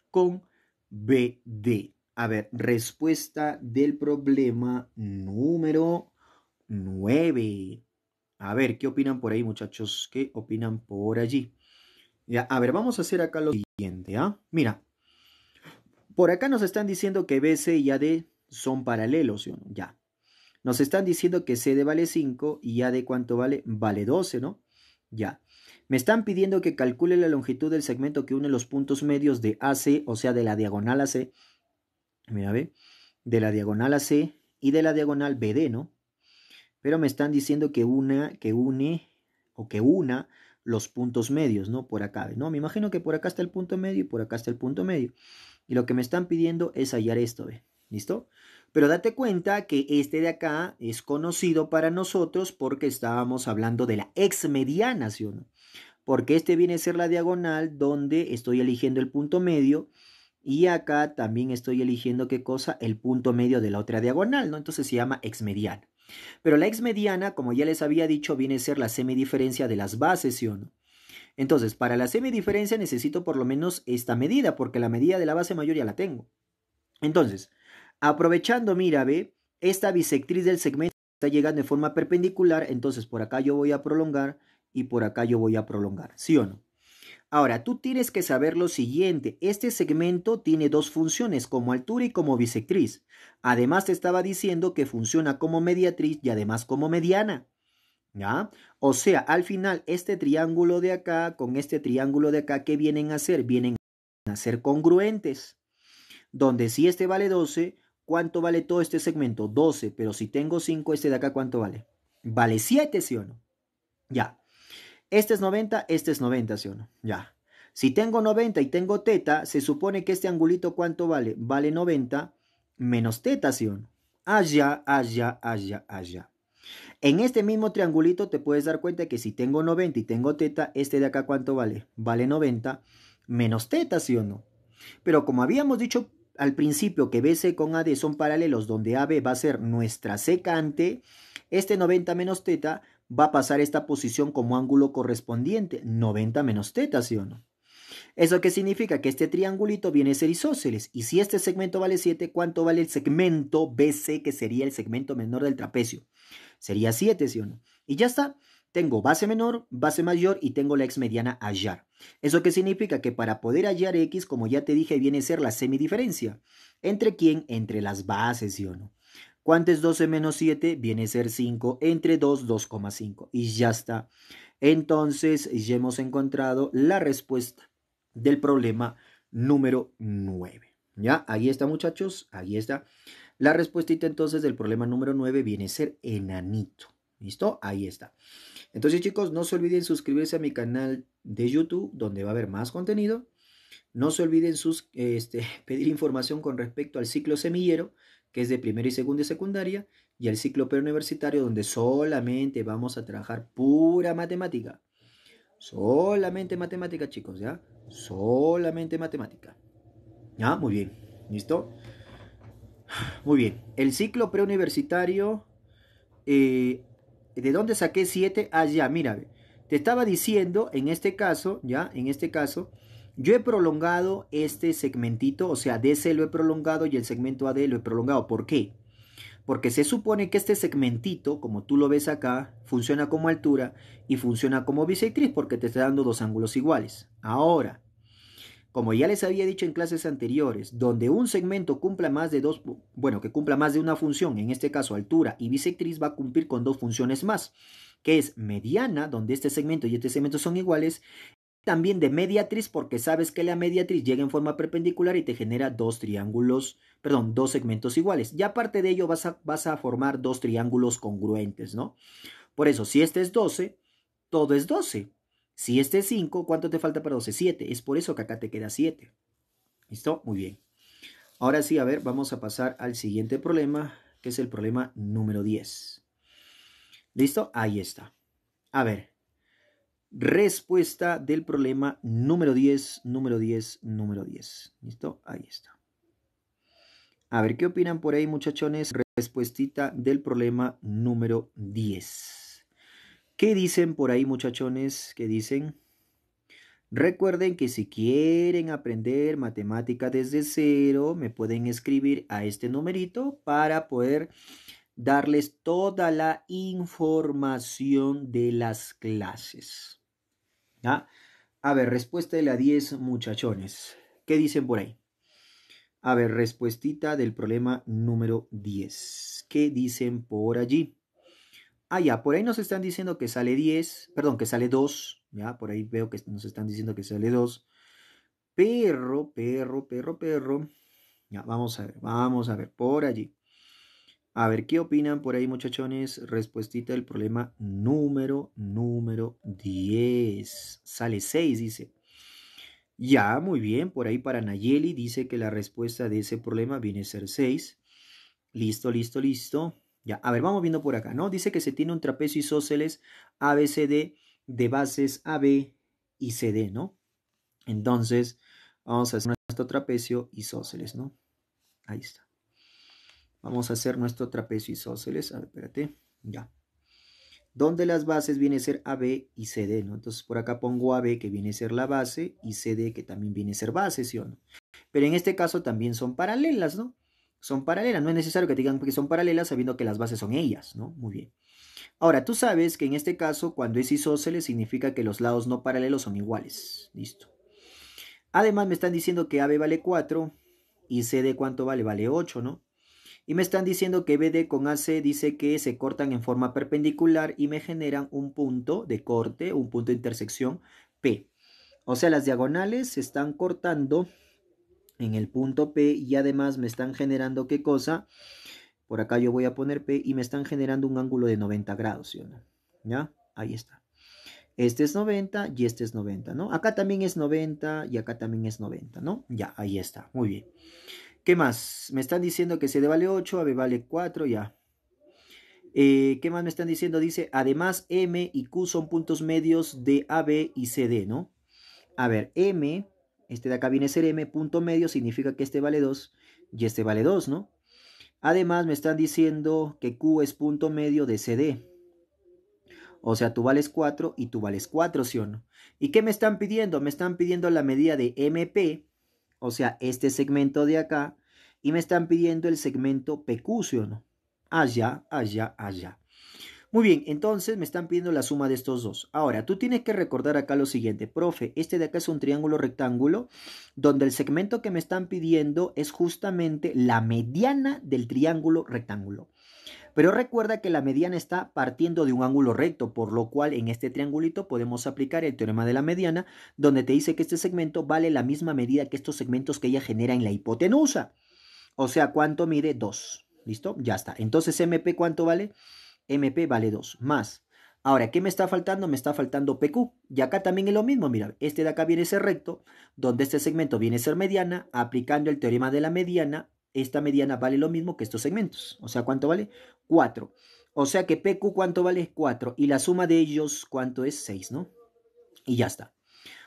con BD. A ver, respuesta del problema número 9. A ver, ¿qué opinan por ahí, muchachos? ¿Qué opinan por allí? Ya, a ver, vamos a hacer acá lo siguiente, ¿ah? Mira. Por acá nos están diciendo que BC y AD son paralelos, ya. Nos están diciendo que CD vale 5 y AD cuánto vale? Vale 12, ¿no? Ya. Me están pidiendo que calcule la longitud del segmento que une los puntos medios de AC, o sea, de la diagonal AC. Mira, ve. De la diagonal AC y de la diagonal BD, ¿no? Pero me están diciendo que una, que une o que una los puntos medios, ¿no? Por acá, ¿no? Me imagino que por acá está el punto medio y por acá está el punto medio. Y lo que me están pidiendo es hallar esto, ¿ve? ¿Listo? Pero date cuenta que este de acá es conocido para nosotros porque estábamos hablando de la ex ¿sí o no? Porque este viene a ser la diagonal donde estoy eligiendo el punto medio y acá también estoy eligiendo qué cosa, el punto medio de la otra diagonal, ¿no? Entonces se llama ex pero la ex mediana, como ya les había dicho, viene a ser la semidiferencia de las bases, ¿sí o no? Entonces, para la semidiferencia necesito por lo menos esta medida, porque la medida de la base mayor ya la tengo. Entonces, aprovechando, mira, ve, esta bisectriz del segmento está llegando de forma perpendicular, entonces por acá yo voy a prolongar y por acá yo voy a prolongar, ¿sí o no? Ahora, tú tienes que saber lo siguiente, este segmento tiene dos funciones, como altura y como bisectriz. Además te estaba diciendo que funciona como mediatriz y además como mediana. ¿Ya? O sea, al final este triángulo de acá con este triángulo de acá, ¿qué vienen a hacer? Vienen a ser congruentes. Donde si este vale 12, ¿cuánto vale todo este segmento? 12, pero si tengo 5, este de acá, ¿cuánto vale? Vale 7, ¿sí o no? Ya. Este es 90, este es 90, ¿sí o no? Ya. Si tengo 90 y tengo teta, se supone que este angulito ¿cuánto vale? Vale 90 menos teta, ¿sí o no? Allá, allá, allá, allá. En este mismo triangulito te puedes dar cuenta que si tengo 90 y tengo teta, este de acá ¿cuánto vale? Vale 90 menos teta, ¿sí o no? Pero como habíamos dicho al principio que BC con AD son paralelos donde AB va a ser nuestra secante, este 90 menos teta va a pasar esta posición como ángulo correspondiente, 90 menos teta, ¿sí o no? ¿Eso que significa? Que este triangulito viene a ser isósceles. Y si este segmento vale 7, ¿cuánto vale el segmento BC, que sería el segmento menor del trapecio? Sería 7, ¿sí o no? Y ya está. Tengo base menor, base mayor y tengo la ex mediana hallar. ¿Eso que significa? Que para poder hallar X, como ya te dije, viene a ser la semidiferencia. ¿Entre quién? Entre las bases, ¿sí o no? ¿Cuánto es 12 menos 7? Viene a ser 5 entre 2, 2,5. Y ya está. Entonces ya hemos encontrado la respuesta del problema número 9. ¿Ya? Ahí está muchachos, ahí está. La respuesta entonces del problema número 9 viene a ser enanito. ¿Listo? Ahí está. Entonces chicos, no se olviden suscribirse a mi canal de YouTube donde va a haber más contenido. No se olviden sus, este, pedir información con respecto al ciclo semillero que es de primera y segundo y secundaria, y el ciclo preuniversitario, donde solamente vamos a trabajar pura matemática. Solamente matemática, chicos, ¿ya? Solamente matemática. ¿Ya? Muy bien. ¿Listo? Muy bien. El ciclo preuniversitario, eh, ¿de dónde saqué 7? Ah, ya, mira, te estaba diciendo, en este caso, ¿ya? En este caso, yo he prolongado este segmentito, o sea, DC lo he prolongado y el segmento AD lo he prolongado. ¿Por qué? Porque se supone que este segmentito, como tú lo ves acá, funciona como altura y funciona como bisectriz porque te está dando dos ángulos iguales. Ahora, como ya les había dicho en clases anteriores, donde un segmento cumpla más de dos, bueno, que cumpla más de una función, en este caso altura y bisectriz, va a cumplir con dos funciones más, que es mediana, donde este segmento y este segmento son iguales, también de mediatriz porque sabes que la mediatriz llega en forma perpendicular y te genera dos triángulos, perdón, dos segmentos iguales. Y aparte de ello vas a, vas a formar dos triángulos congruentes, ¿no? Por eso, si este es 12, todo es 12. Si este es 5, ¿cuánto te falta para 12? 7. Es por eso que acá te queda 7. ¿Listo? Muy bien. Ahora sí, a ver, vamos a pasar al siguiente problema, que es el problema número 10. ¿Listo? Ahí está. A ver, respuesta del problema número 10, número 10, número 10. ¿Listo? Ahí está. A ver, ¿qué opinan por ahí, muchachones? Respuestita del problema número 10. ¿Qué dicen por ahí, muchachones? ¿Qué dicen? Recuerden que si quieren aprender matemática desde cero, me pueden escribir a este numerito para poder darles toda la información de las clases. ¿Ah? A ver, respuesta de la 10, muchachones. ¿Qué dicen por ahí? A ver, respuestita del problema número 10. ¿Qué dicen por allí? Ah, ya, por ahí nos están diciendo que sale 10, perdón, que sale 2, ya, por ahí veo que nos están diciendo que sale 2. Perro, perro, perro, perro. Ya, vamos a ver, vamos a ver, por allí. A ver, ¿qué opinan por ahí muchachones? Respuestita del problema número, número 10. Sale 6, dice. Ya, muy bien, por ahí para Nayeli dice que la respuesta de ese problema viene a ser 6. Listo, listo, listo. Ya, a ver, vamos viendo por acá, ¿no? Dice que se tiene un trapecio isósceles ABCD de bases AB y CD, ¿no? Entonces, vamos a hacer nuestro trapecio isósceles, ¿no? Ahí está. Vamos a hacer nuestro trapecio isósceles. A ver, espérate. Ya. Donde las bases viene a ser AB y CD, ¿no? Entonces por acá pongo AB que viene a ser la base y CD que también viene a ser base, ¿sí o no? Pero en este caso también son paralelas, ¿no? Son paralelas. No es necesario que te digan que son paralelas sabiendo que las bases son ellas, ¿no? Muy bien. Ahora, tú sabes que en este caso, cuando es isósceles, significa que los lados no paralelos son iguales. Listo. Además, me están diciendo que AB vale 4 y CD cuánto vale, vale 8, ¿no? Y me están diciendo que BD con AC dice que se cortan en forma perpendicular y me generan un punto de corte, un punto de intersección P. O sea, las diagonales se están cortando en el punto P y además me están generando qué cosa. Por acá yo voy a poner P y me están generando un ángulo de 90 grados, ¿ya? Ahí está. Este es 90 y este es 90, ¿no? Acá también es 90 y acá también es 90, ¿no? Ya, ahí está. Muy bien. ¿Qué más? Me están diciendo que CD vale 8, AB vale 4, ya. Eh, ¿Qué más me están diciendo? Dice, además M y Q son puntos medios de AB y CD, ¿no? A ver, M, este de acá viene a ser M, punto medio significa que este vale 2 y este vale 2, ¿no? Además me están diciendo que Q es punto medio de CD. O sea, tú vales 4 y tú vales 4, ¿sí o no? ¿Y qué me están pidiendo? Me están pidiendo la medida de MP o sea, este segmento de acá, y me están pidiendo el segmento ¿no? Allá, allá, allá. Muy bien, entonces me están pidiendo la suma de estos dos. Ahora, tú tienes que recordar acá lo siguiente, profe, este de acá es un triángulo rectángulo donde el segmento que me están pidiendo es justamente la mediana del triángulo rectángulo. Pero recuerda que la mediana está partiendo de un ángulo recto, por lo cual en este triangulito podemos aplicar el teorema de la mediana, donde te dice que este segmento vale la misma medida que estos segmentos que ella genera en la hipotenusa. O sea, ¿cuánto mide? 2. ¿Listo? Ya está. Entonces, MP, ¿cuánto vale? MP vale 2 más. Ahora, ¿qué me está faltando? Me está faltando PQ. Y acá también es lo mismo. Mira, este de acá viene a ser recto, donde este segmento viene a ser mediana. Aplicando el teorema de la mediana, esta mediana vale lo mismo que estos segmentos. O sea, ¿cuánto vale? 4. O sea que PQ, ¿cuánto vale? 4. Y la suma de ellos, ¿cuánto es? 6, ¿no? Y ya está.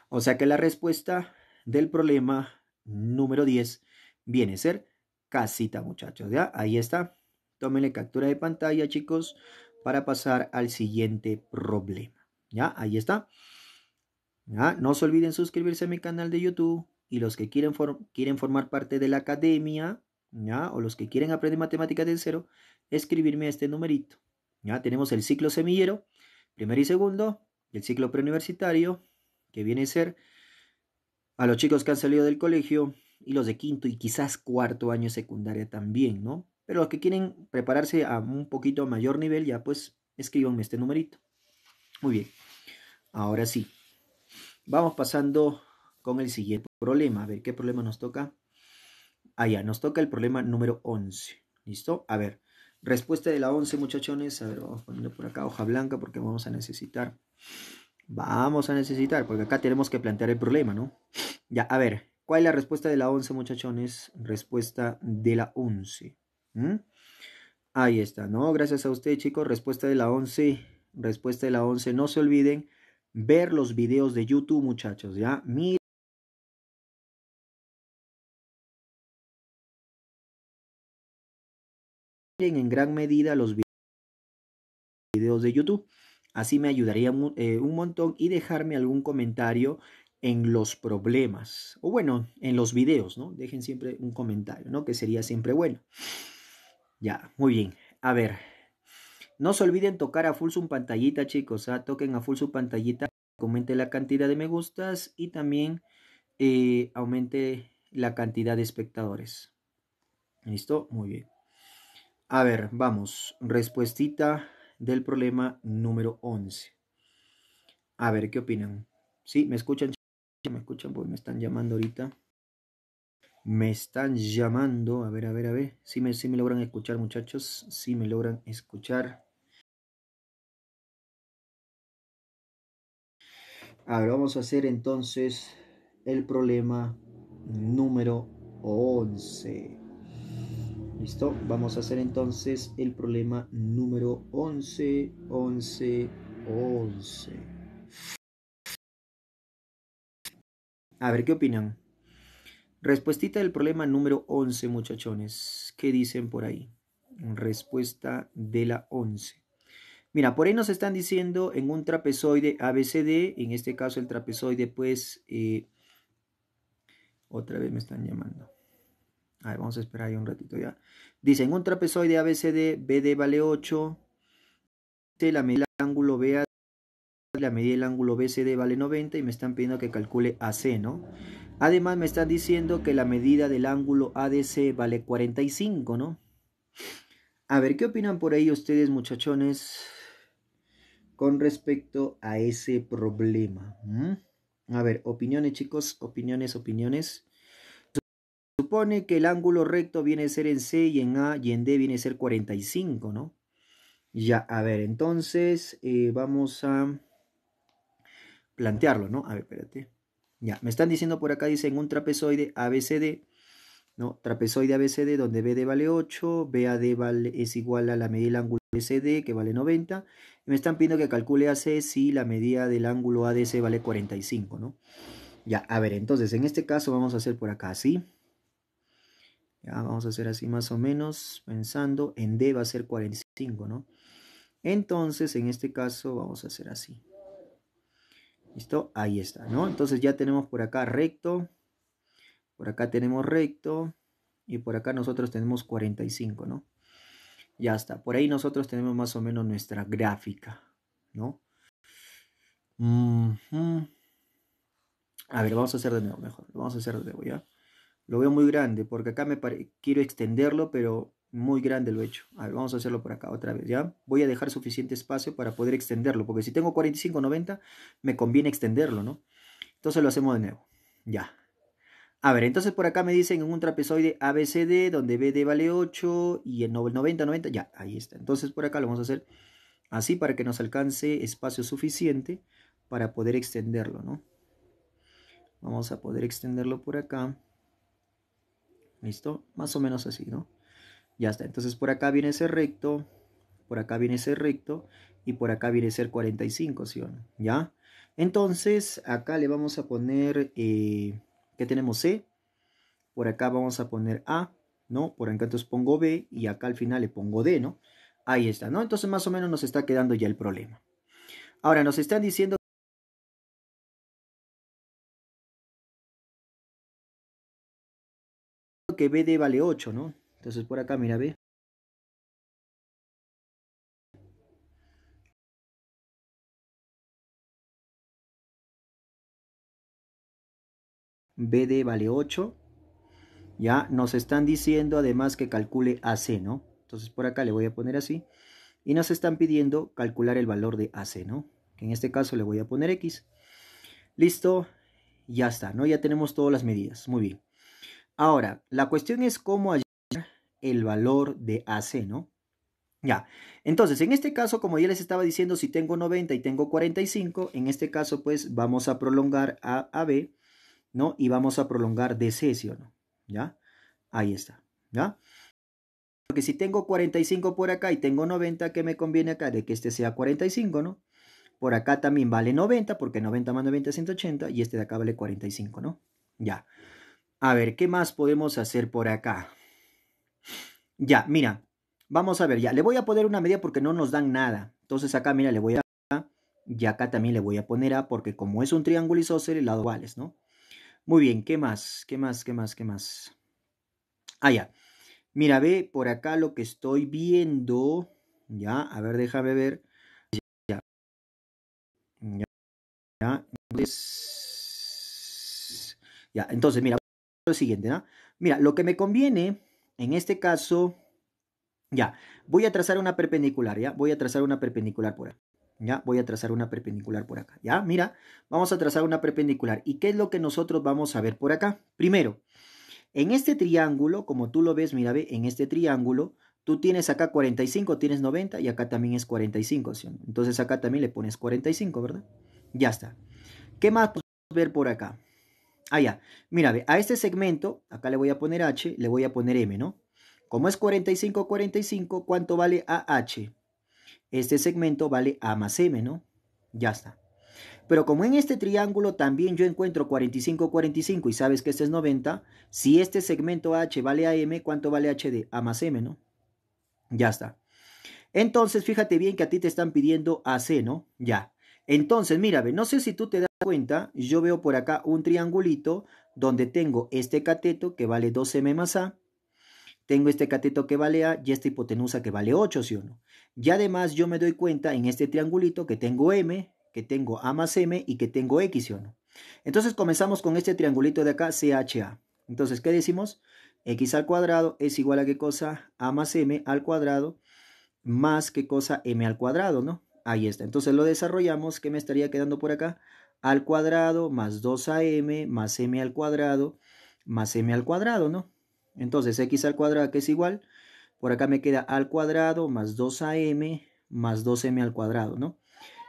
O sea que la respuesta del problema número 10 viene a ser casita, muchachos. ¿Ya? Ahí está. Tómenle captura de pantalla, chicos, para pasar al siguiente problema. ¿Ya? Ahí está. No se olviden suscribirse a mi canal de YouTube y los que quieren, quieren formar parte de la academia, o los que quieren aprender matemáticas del cero, escribirme este numerito, ¿ya? Tenemos el ciclo semillero, primero y segundo, el ciclo preuniversitario, que viene a ser a los chicos que han salido del colegio y los de quinto y quizás cuarto año secundaria también, ¿no? Pero los que quieren prepararse a un poquito mayor nivel, ya pues escríbanme este numerito. Muy bien, ahora sí, vamos pasando con el siguiente problema, a ver qué problema nos toca. Ah, ya, nos toca el problema número 11. ¿Listo? A ver, respuesta de la 11, muchachones. A ver, vamos poniendo por acá hoja blanca porque vamos a necesitar. Vamos a necesitar, porque acá tenemos que plantear el problema, ¿no? Ya, a ver, ¿cuál es la respuesta de la 11, muchachones? Respuesta de la 11. Ahí está, ¿no? Gracias a usted, chicos. Respuesta de la 11. Respuesta de la 11. No se olviden ver los videos de YouTube, muchachos, ¿ya? Mira en gran medida los videos de YouTube. Así me ayudaría eh, un, montón y dejarme algún comentario en los problemas. O bueno, en los videos, ¿no? Dejen siempre un comentario, ¿no? Que sería siempre bueno. Ya, muy bien. A ver. No se olviden tocar a full su pantallita, chicos. ¿ah? Toquen a full su pantallita. Aumente la cantidad de me gustas y también eh, aumente la cantidad de espectadores. ¿Listo? Muy bien. A ver, vamos. Respuestita del problema número 11. A ver, ¿qué opinan? Sí, me escuchan. Me escuchan, pues me están llamando ahorita. Me están llamando. A ver, a ver, a ver. ¿Sí me, sí me logran escuchar, muchachos. ¿Sí me logran escuchar. A ver, vamos a hacer entonces el problema número 11. Listo, vamos a hacer entonces el problema número 11, 11, 11. A ver, ¿qué opinan? Respuestita del problema número 11, muchachones. ¿Qué dicen por ahí? Respuesta de la 11. Mira, por ahí nos están diciendo en un trapezoide ABCD, en este caso el trapezoide pues... Eh, otra vez me están llamando vamos a esperar ahí un ratito ya. Dicen, un trapezoide ABCD, BD vale 8. Este, la medida del ángulo BA, la medida del ángulo BCD vale 90 y me están pidiendo que calcule AC, ¿no? Además me están diciendo que la medida del ángulo ADC vale 45, ¿no? A ver, ¿qué opinan por ahí ustedes, muchachones, con respecto a ese problema? ¿Mm? A ver, opiniones, chicos, opiniones, opiniones que el ángulo recto viene a ser en C y en A y en D viene a ser 45, ¿no? Ya, a ver, entonces eh, vamos a plantearlo, ¿no? A ver, espérate. Ya, me están diciendo por acá, dicen un trapezoide ABCD, ¿no? Trapezoide ABCD donde BD vale 8, BAD vale, es igual a la medida del ángulo BCD que vale 90. me están pidiendo que calcule AC si la medida del ángulo ADC vale 45, ¿no? Ya, a ver, entonces en este caso vamos a hacer por acá así. Ya vamos a hacer así más o menos, pensando en D va a ser 45, ¿no? Entonces, en este caso, vamos a hacer así. ¿Listo? Ahí está, ¿no? Entonces ya tenemos por acá recto, por acá tenemos recto, y por acá nosotros tenemos 45, ¿no? Ya está, por ahí nosotros tenemos más o menos nuestra gráfica, ¿no? A ver, vamos a hacer de nuevo mejor, vamos a hacer de nuevo, ¿ya? Lo veo muy grande, porque acá me quiero extenderlo, pero muy grande lo he hecho. vamos a hacerlo por acá otra vez, ¿ya? Voy a dejar suficiente espacio para poder extenderlo, porque si tengo 45, 90, me conviene extenderlo, ¿no? Entonces lo hacemos de nuevo, ya. A ver, entonces por acá me dicen en un trapezoide ABCD, donde BD vale 8 y el 90, 90, ya, ahí está. Entonces por acá lo vamos a hacer así para que nos alcance espacio suficiente para poder extenderlo, ¿no? Vamos a poder extenderlo por acá. ¿Listo? Más o menos así, ¿no? Ya está. Entonces por acá viene ese recto, por acá viene ese recto y por acá viene ser 45, ¿sí o no? ¿Ya? Entonces acá le vamos a poner, eh, ¿qué tenemos? C. Por acá vamos a poner A, ¿no? Por acá entonces pongo B y acá al final le pongo D, ¿no? Ahí está, ¿no? Entonces más o menos nos está quedando ya el problema. Ahora nos están diciendo... que BD vale 8, ¿no? Entonces por acá, mira, B. BD vale 8. Ya nos están diciendo además que calcule AC, ¿no? Entonces por acá le voy a poner así. Y nos están pidiendo calcular el valor de AC, ¿no? Que en este caso le voy a poner X. Listo. Ya está, ¿no? Ya tenemos todas las medidas. Muy bien. Ahora, la cuestión es cómo hallar el valor de AC, ¿no? Ya, entonces, en este caso, como ya les estaba diciendo, si tengo 90 y tengo 45, en este caso, pues, vamos a prolongar a AB, ¿no? Y vamos a prolongar DC, ¿sí o no? ¿Ya? Ahí está, ¿ya? Porque si tengo 45 por acá y tengo 90, ¿qué me conviene acá? De que este sea 45, ¿no? Por acá también vale 90, porque 90 más 90 es 180, y este de acá vale 45, ¿no? Ya. A ver, ¿qué más podemos hacer por acá? Ya, mira, vamos a ver, ya, le voy a poner una media porque no nos dan nada. Entonces acá, mira, le voy a y acá también le voy a poner A porque como es un triángulo isósceles, el lado iguales, ¿no? Muy bien, ¿qué más? ¿Qué más? ¿Qué más? ¿Qué más? Ah, ya. Mira, ve por acá lo que estoy viendo. Ya, a ver, déjame ver. Ya. Ya. Ya, ya, entonces mira, lo siguiente, Mira, lo que me conviene en este caso, ya, voy a trazar una perpendicular, ¿ya? Voy a trazar una perpendicular por acá. ¿Ya? Voy a trazar una perpendicular por acá. ¿Ya? Mira, vamos a trazar una perpendicular. ¿Y qué es lo que nosotros vamos a ver por acá? Primero, en este triángulo, como tú lo ves, mira, ve, en este triángulo, tú tienes acá 45, tienes 90 y acá también es 45. ¿sí? Entonces acá también le pones 45, ¿verdad? Ya está. ¿Qué más podemos ver por acá? Ah, ya. Mira, a este segmento, acá le voy a poner H, le voy a poner M, ¿no? Como es 45, 45, ¿cuánto vale AH? Este segmento vale A más M, ¿no? Ya está. Pero como en este triángulo también yo encuentro 45, 45 y sabes que este es 90, si este segmento H vale a M, ¿cuánto vale H de A más M, no? Ya está. Entonces, fíjate bien que a ti te están pidiendo AC, ¿no? Ya. Entonces, mira, ve no sé si tú te das cuenta, yo veo por acá un triangulito donde tengo este cateto que vale 2m más a, tengo este cateto que vale a y esta hipotenusa que vale 8, ¿sí o no? Y además yo me doy cuenta en este triangulito que tengo m, que tengo a más m y que tengo x, si o no? Entonces comenzamos con este triangulito de acá, CHA. Entonces, ¿qué decimos? x al cuadrado es igual a qué cosa? a más m al cuadrado más qué cosa m al cuadrado, ¿no? Ahí está. Entonces lo desarrollamos. ¿Qué me estaría quedando por acá? al cuadrado más 2am más m al cuadrado más m al cuadrado, ¿no? Entonces x al cuadrado que es igual, por acá me queda al cuadrado más 2am más 2m al cuadrado, ¿no?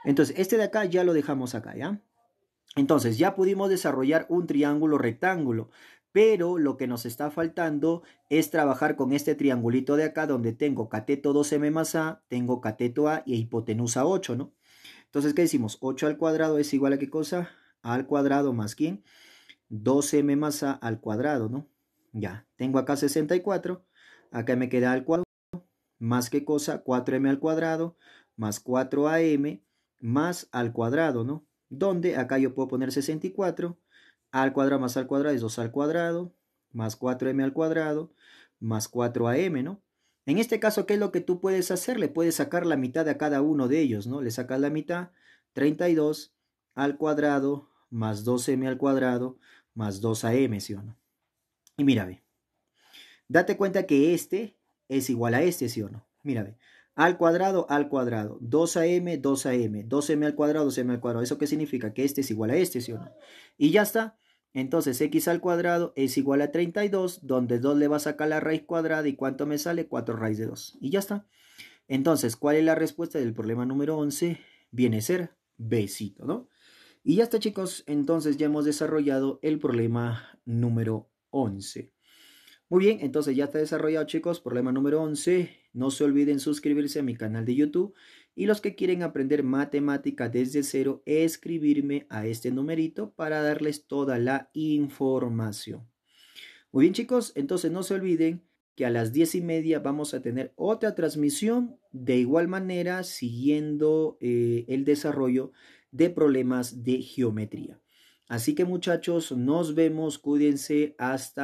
Entonces este de acá ya lo dejamos acá, ¿ya? Entonces ya pudimos desarrollar un triángulo rectángulo, pero lo que nos está faltando es trabajar con este triangulito de acá donde tengo cateto 2m más a, tengo cateto a y hipotenusa 8, ¿no? Entonces, ¿qué decimos? 8 al cuadrado es igual a qué cosa? A al cuadrado más quién? 2 m más a al cuadrado, ¿no? Ya, tengo acá 64, acá me queda al cuadrado, más qué cosa? 4m al cuadrado, más 4am, más al cuadrado, ¿no? Donde acá yo puedo poner 64, al cuadrado más al cuadrado es 2 al cuadrado, más 4m al cuadrado, más 4am, ¿no? En este caso, ¿qué es lo que tú puedes hacer? Le puedes sacar la mitad a cada uno de ellos, ¿no? Le sacas la mitad, 32 al cuadrado más 2m al cuadrado más 2am, ¿sí o no? Y mira, ve. Date cuenta que este es igual a este, ¿sí o no? Mira, ve. Al cuadrado, al cuadrado. 2am, 2am. 2m al cuadrado, 2m al cuadrado. ¿Eso qué significa? Que este es igual a este, ¿sí o no? Y ya está. Entonces x al cuadrado es igual a 32, donde 2 le va a sacar la raíz cuadrada y ¿cuánto me sale? 4 raíz de 2. Y ya está. Entonces, ¿cuál es la respuesta del problema número 11? Viene a ser b, ¿no? Y ya está chicos, entonces ya hemos desarrollado el problema número 11. Muy bien, entonces ya está desarrollado chicos, problema número 11. No se olviden suscribirse a mi canal de YouTube y los que quieren aprender matemática desde cero, escribirme a este numerito para darles toda la información. Muy bien chicos, entonces no se olviden que a las diez y media vamos a tener otra transmisión de igual manera siguiendo eh, el desarrollo de problemas de geometría. Así que muchachos, nos vemos, cuídense, hasta...